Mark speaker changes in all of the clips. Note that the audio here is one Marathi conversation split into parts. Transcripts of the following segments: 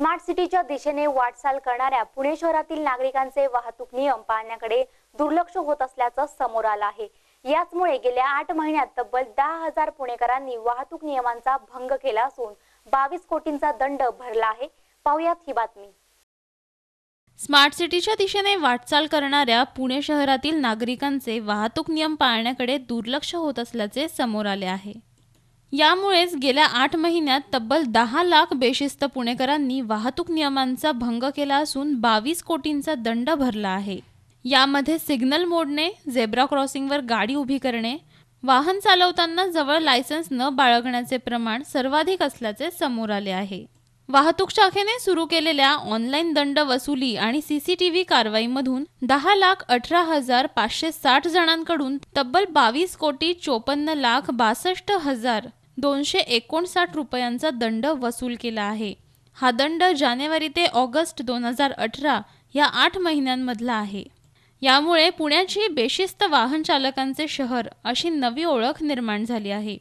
Speaker 1: स्मार्ट सिटीच्या दिशेने वाटचाल करणाऱ्या पुणे शहरातील नागरिकांचे वाहतूक नियम पाळण्याकडे दुर्लक्ष होत असल्याचं समोर आलं आहे याचमुळे गेल्या आठ महिन्यात तब्बल दहा हजार पुणेकरांनी वाहतूक नियमांचा भंग केला असून बावीस कोटींचा दंड भरला आहे पाहुयात ही बातमी
Speaker 2: स्मार्ट सिटीच्या दिशेने वाटचाल करणाऱ्या पुणे शहरातील नागरिकांचे वाहतूक नियम पाळण्याकडे दुर्लक्ष होत असल्याचे समोर आले आहे यामुळेच गेल्या आठ महिन्यात तब्बल दहा लाख बेशिस्त पुणेकरांनी वाहतूक नियमांचा भंग केला असून बावीस कोटींचा दंड भरला आहे यामध्ये सिग्नल मोडणे झेब्रा क्रॉसिंगवर गाडी उभी करणे वाहन चालवताना जवळ लायसन्स न बाळगण्याचे प्रमाण सर्वाधिक असल्याचे समोर आले आहे वाहतूक शाखेने सुरू केलेल्या ऑनलाईन दंड वसुली आणि सीसीटीव्ही कारवाईमधून दहा लाख अठरा हजार पाचशे साठ जणांकडून तब्बल बावीस कोटी चोपन्न लाख बासष्ट हजार दोनशे एकोणसाठ रुपयांचा दंड वसूल केला आहे हा दंड जानेवारी ते ऑगस्ट दोन हजार अठरा या आठ महिन्यांमधला आहे यामुळे पुण्याची बेशिस्त वाहन चालकांचे शहर अशी नवी ओळख निर्माण झाली आहे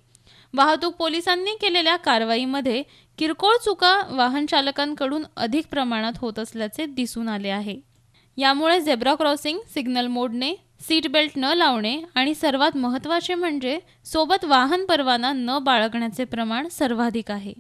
Speaker 2: वाहतूक पोलिसांनी केलेल्या कारवाईमध्ये किरकोळ चुका वाहन चालकांकडून अधिक प्रमाणात होत असल्याचे दिसून आले आहे यामुळे झेब्रा क्रॉसिंग सिग्नल मोडणे सीट बेल्ट न लावणे आणि सर्वात महत्त्वाचे म्हणजे सोबत वाहन परवाना न बाळगण्याचे प्रमाण सर्वाधिक आहे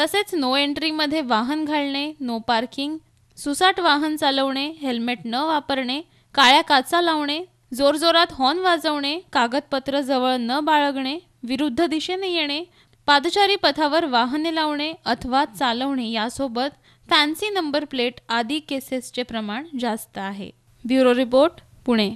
Speaker 2: तसेच नो एंट्रीमध्ये वाहन घालणे नो पार्किंग सुसाट वाहन चालवणे हेल्मेट न वापरणे काळ्या काचा लावणे जोरजोरात हॉर्न वाजवणे कागदपत्र जवळ न बाळगणे विरुद्ध दिशेने येणे पादचारी पथावर वाहने लावणे अथवा चालवणे यासोबत फॅन्सी नंबर प्लेट आदी केसेसचे प्रमाण जास्त आहे ब्युरो रिपोर्ट पुणे